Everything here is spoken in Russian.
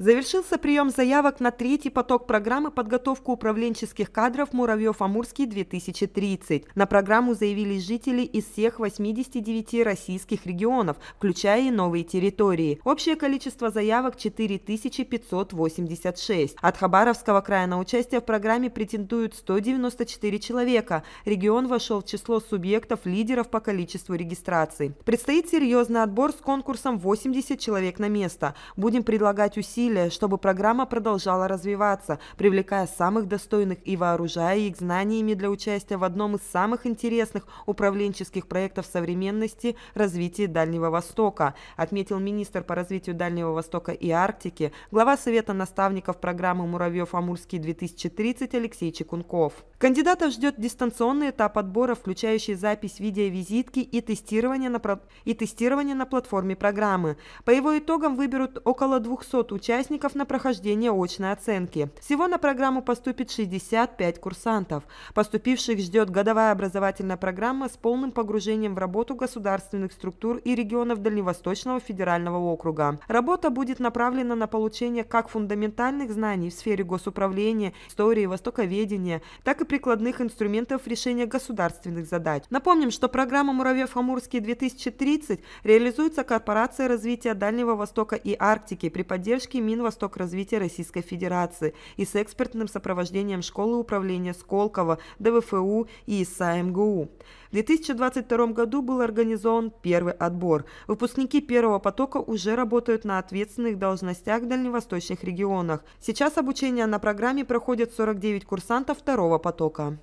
Завершился прием заявок на третий поток программы подготовку управленческих кадров «Муравьев-Амурский-2030». На программу заявились жители из всех 89 российских регионов, включая и новые территории. Общее количество заявок – 4586. От Хабаровского края на участие в программе претендуют 194 человека. Регион вошел в число субъектов лидеров по количеству регистраций. Предстоит серьезный отбор с конкурсом 80 человек на место. Будем предлагать усилия усилия, чтобы программа продолжала развиваться, привлекая самых достойных и вооружая их знаниями для участия в одном из самых интересных управленческих проектов современности – развития Дальнего Востока, отметил министр по развитию Дальнего Востока и Арктики, глава Совета наставников программы «Муравьев-Амурский-2030» Алексей Чекунков. Кандидатов ждет дистанционный этап отбора, включающий запись видеовизитки и тестирование на, и тестирование на платформе программы. По его итогам выберут около 200 участников участников на прохождение очной оценки. Всего на программу поступит 65 курсантов. Поступивших ждет годовая образовательная программа с полным погружением в работу государственных структур и регионов Дальневосточного федерального округа. Работа будет направлена на получение как фундаментальных знаний в сфере госуправления, истории, востоковедения, так и прикладных инструментов решения государственных задач. Напомним, что программа «Муравьев-Амурский-2030» реализуется Корпорацией развития Дальнего Востока и Арктики при поддержке Минвосток развития Российской Федерации и с экспертным сопровождением школы управления Сколково, ДВФУ и ИСА МГУ. В 2022 году был организован первый отбор. Выпускники первого потока уже работают на ответственных должностях в дальневосточных регионах. Сейчас обучение на программе проходит 49 курсантов второго потока.